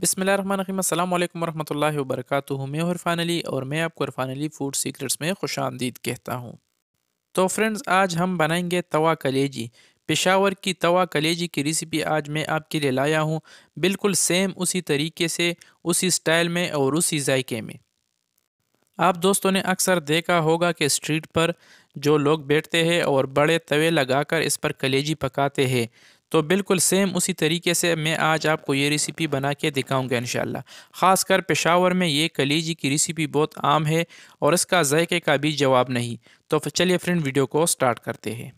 बिसमिल अल्लाम वरहमल वर्क मैं इरफान अली और मैं आपको इरफान अली फूड सीक्रेट्स में खुश आमदीद कहता हूँ तो फ्रेंड्स आज हम बनाएंगे तवा कलेजी पेशावर की तवा कलेजी की रेसिपी आज मैं आपके लिए लाया हूँ बिल्कुल सेम उसी तरीके से उसी स्टाइल में और उसी जायके में आप दोस्तों ने अक्सर देखा होगा कि स्ट्रीट पर जो लोग बैठते हैं और बड़े तवे लगा इस पर कलेजी पकाते हैं तो बिल्कुल सेम उसी तरीके से मैं आज आपको ये रेसिपी बना के दिखाऊँगा इन ख़ासकर पेशावर में ये कलीजी की रेसिपी बहुत आम है और इसका जयके का भी जवाब नहीं तो चलिए फ्रेंड वीडियो को स्टार्ट करते हैं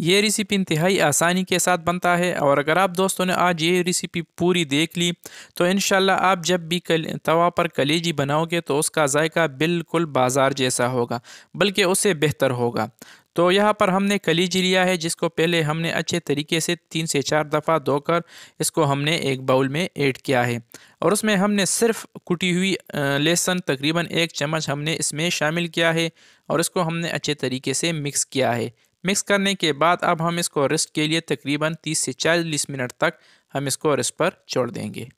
ये रेसिपी इंतहाई आसानी के साथ बनता है और अगर आप दोस्तों ने आज ये रेसिपी पूरी देख ली तो इन आप जब भी कल तवा पर कलेजी बनाओगे तो उसका जायका बिल्कुल बाज़ार जैसा होगा बल्कि उससे बेहतर होगा तो यहाँ पर हमने कलीजी लिया है जिसको पहले हमने अच्छे तरीके से तीन से चार दफ़ा धोकर इसको हमने एक बाउल में ऐड किया है और उसमें हमने सिर्फ कुटी हुई लहसुन तकरीबन एक चम्मच हमने इसमें शामिल किया है और इसको हमने अच्छे तरीके से मिक्स किया है मिक्स करने के बाद अब हम इसको रेस्ट के लिए तकरीबन 30 से 40 मिनट तक हम इसको रेस्ट पर छोड़ देंगे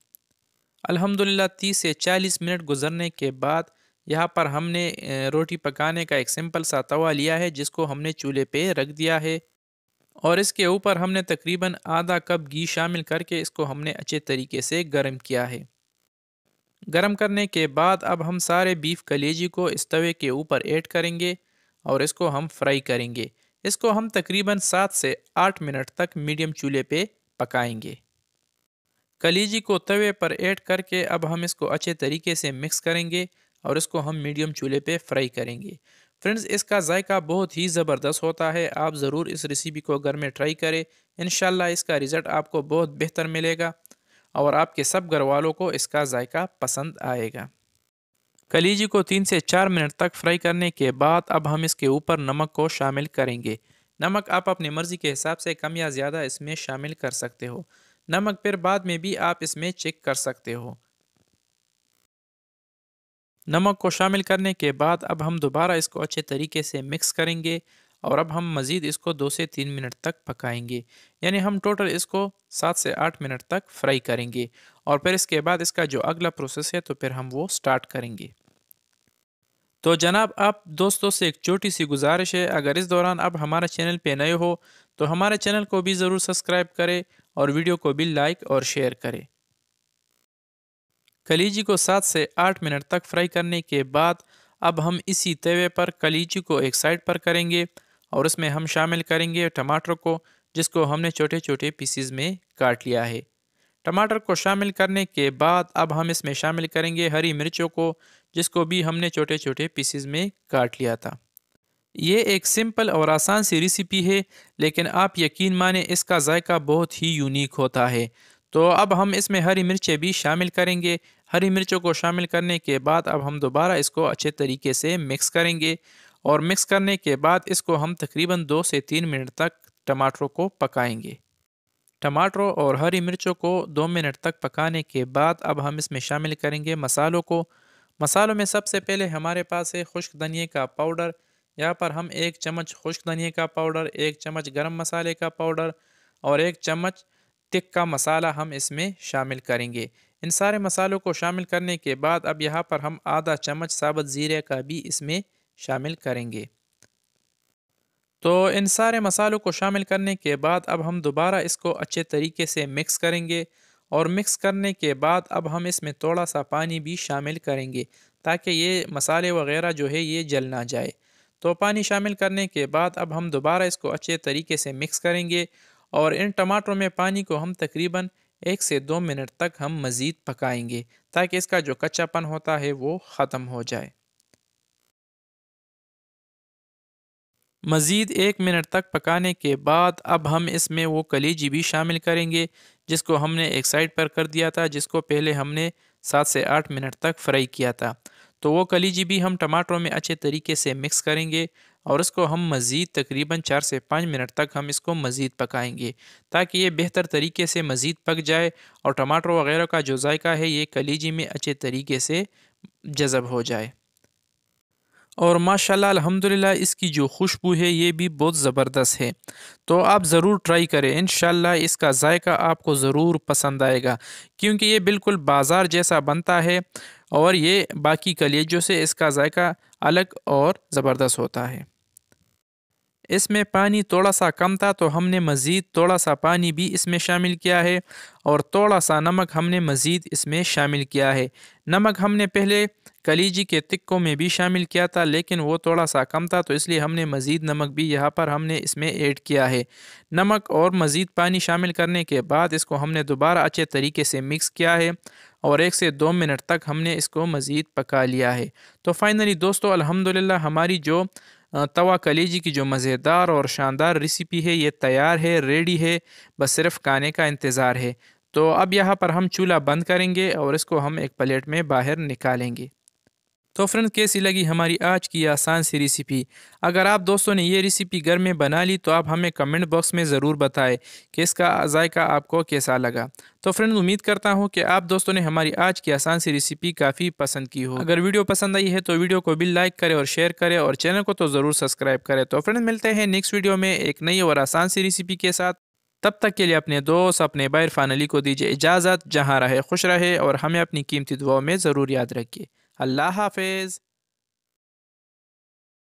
अल्हम्दुलिल्लाह 30 से 40 मिनट गुजरने के बाद यहाँ पर हमने रोटी पकाने का एक सिंपल सा तवा लिया है जिसको हमने चूल्हे पे रख दिया है और इसके ऊपर हमने तकरीबन आधा कप घी शामिल करके इसको हमने अच्छे तरीके से गर्म किया है गर्म करने के बाद अब हम सारे बीफ कलेजी को इस तवे के ऊपर ऐड करेंगे और इसको हम फ्राई करेंगे इसको हम तकरीबन सात से आठ मिनट तक मीडियम चूल्हे पे पकाएंगे कलीजी को तवे पर ऐड करके अब हम इसको अच्छे तरीके से मिक्स करेंगे और इसको हम मीडियम चूल्हे पे फ्राई करेंगे फ्रेंड्स इसका जायका बहुत ही ज़बरदस्त होता है आप ज़रूर इस रेसिपी को घर में ट्राई करें इन इसका रिज़ल्ट आपको बहुत बेहतर मिलेगा और आपके सब घर वालों को इसका जायका पसंद आएगा कलीजी को तीन से चार मिनट तक फ्राई करने के बाद अब हम इसके ऊपर नमक को शामिल करेंगे नमक आप अपनी मर्ज़ी के हिसाब से कम या ज़्यादा इसमें शामिल कर सकते हो नमक फिर बाद में भी आप इसमें चेक कर सकते हो नमक को शामिल करने के बाद अब हम दोबारा इसको अच्छे तरीके से मिक्स करेंगे और अब हम मज़ीद इसको दो से तीन मिनट तक पकाएंगे यानी हम टोटल इसको सात से आठ मिनट तक फ्राई करेंगे और फिर इसके बाद इसका जो अगला प्रोसेस है तो फिर हम वो स्टार्ट करेंगे तो जनाब आप दोस्तों से एक छोटी सी गुजारिश है अगर इस दौरान आप हमारे चैनल पर नए हो तो हमारे चैनल को भी ज़रूर सब्सक्राइब करें और वीडियो को भी लाइक और शेयर करें कलीजी को सात से आठ मिनट तक फ्राई करने के बाद अब हम इसी तवे पर कलीजी को एक साइड पर करेंगे और उसमें हम शामिल करेंगे टमाटर को जिसको हमने छोटे छोटे पीसीज में काट लिया है टमाटर को शामिल करने के बाद अब हम इसमें शामिल करेंगे हरी मिर्चों को जिसको भी हमने छोटे छोटे पीसीज में काट लिया था ये एक सिंपल और आसान सी रेसिपी है लेकिन आप यकीन माने इसका जायका बहुत ही यूनिक होता है तो अब हम इसमें हरी मिर्चें भी शामिल करेंगे हरी मिर्चों को शामिल करने के बाद अब हम दोबारा इसको अच्छे तरीके से मिक्स करेंगे और मिक्स करने के बाद इसको हम तकरीबन दो से तीन मिनट तक टमाटरों को पकाएंगे टमाटरों और हरी मिर्चों को दो मिनट तक पकाने के बाद अब हम इसमें शामिल करेंगे मसालों को मसालों में सबसे पहले हमारे पास है खुश्क धनिए का पाउडर यहाँ पर हम एक चम्मच खुश्क धनिए का पाउडर एक चम्मच गर्म मसाले का पाउडर और एक चम्मच का मसाला हम इसमें शामिल करेंगे इन सारे मसालों को शामिल करने के बाद अब यहाँ पर हम आधा चम्मच साबुत ज़ीरे का भी इसमें शामिल करेंगे तो इन सारे मसालों को शामिल करने के बाद अब हम दोबारा इसको अच्छे तरीके से मिक्स करेंगे और मिक्स करने के बाद अब हम इसमें थोड़ा सा पानी भी शामिल करेंगे ताकि ये मसाले वगैरह जो है ये जल ना जाए तो पानी शामिल करने के बाद अब हम दोबारा इसको अच्छे तरीके से मिक्स करेंगे और इन टमाटरों में पानी को हम तकरीबन एक से दो मिनट तक हम मज़ीद पकाएंगे ताकि इसका जो कच्चापन होता है वो ख़त्म हो जाए मज़ीद एक मिनट तक पकाने के बाद अब हम इसमें वो कलीजी भी शामिल करेंगे जिसको हमने एक साइड पर कर दिया था जिसको पहले हमने सात से आठ मिनट तक फ्राई किया था तो वो कलीजी भी हम टमाटरों में अच्छे तरीके से मिक्स करेंगे और इसको हम मज़ीद तकरीबन चार से पाँच मिनट तक हम इसको मज़ीद पकाएंगे ताकि ये बेहतर तरीके से मज़ीद पक जाए और टमाटर वगैरह का जो जायका है ये कलीजी में अच्छे तरीके से जज़ब हो जाए और माशाल्लाह अल्हम्दुलिल्लाह इसकी जो खुशबू है ये भी बहुत ज़बरदस्त है तो आप ज़रूर ट्राई करें इन इसका जायका आपको ज़रूर पसंद आएगा क्योंकि ये बिल्कुल बाज़ार जैसा बनता है और ये बाकी कलेजों से इसका जायका अलग और ज़बरदस्त होता है इसमें पानी थोड़ा सा कम था तो हमने मज़ीद थोड़ा सा पानी भी इसमें शामिल किया है और थोड़ा सा नमक हमने मज़ीद इसमें शामिल किया है नमक हमने पहले कलीजी के तिक्कों में भी शामिल किया था लेकिन वो थोड़ा सा कम था तो इसलिए हमने मज़ीद नमक भी यहाँ पर हमने इसमें ऐड किया है नमक और मज़ीद पानी शामिल करने के बाद इसको हमने दोबारा अच्छे तरीके से मिक्स किया है और एक से दो मिनट तक हमने इसको मज़ीद पका लिया है तो फ़ाइनली दोस्तों अलहमदिल्ला हमारी जो तवा कलेजी की जो मज़ेदार और शानदार रेसिपी है ये तैयार है रेडी है बस सिर्फ खाने का इंतज़ार है तो अब यहाँ पर हम चूल्हा बंद करेंगे और इसको हम एक प्लेट में बाहर निकालेंगे तो फ्रेंड कैसी लगी हमारी आज की आसान सी रेसिपी अगर आप दोस्तों ने ये रेसिपी घर में बना ली तो आप हमें कमेंट बॉक्स में ज़रूर बताएं कि इसका जायका आपको कैसा लगा तो फ्रेंड उम्मीद करता हूँ कि आप दोस्तों ने हमारी आज की आसान सी रेसिपी काफ़ी पसंद की हो अगर वीडियो पसंद आई है तो वीडियो को भी लाइक करें और शेयर करें और चैनल को तो ज़रूर सब्सक्राइब करें तो फ्रेंड मिलते हैं नेक्स्ट वीडियो में एक नई और आसान सी रेसिपी के साथ तब तक के लिए अपने दोस्त अपने बायर फानली को दीजिए इजाज़त जहाँ रहे खुश रहे और हमें अपनी कीमती दुआओं में ज़रूर याद रखिए अल्लाह हाफिज़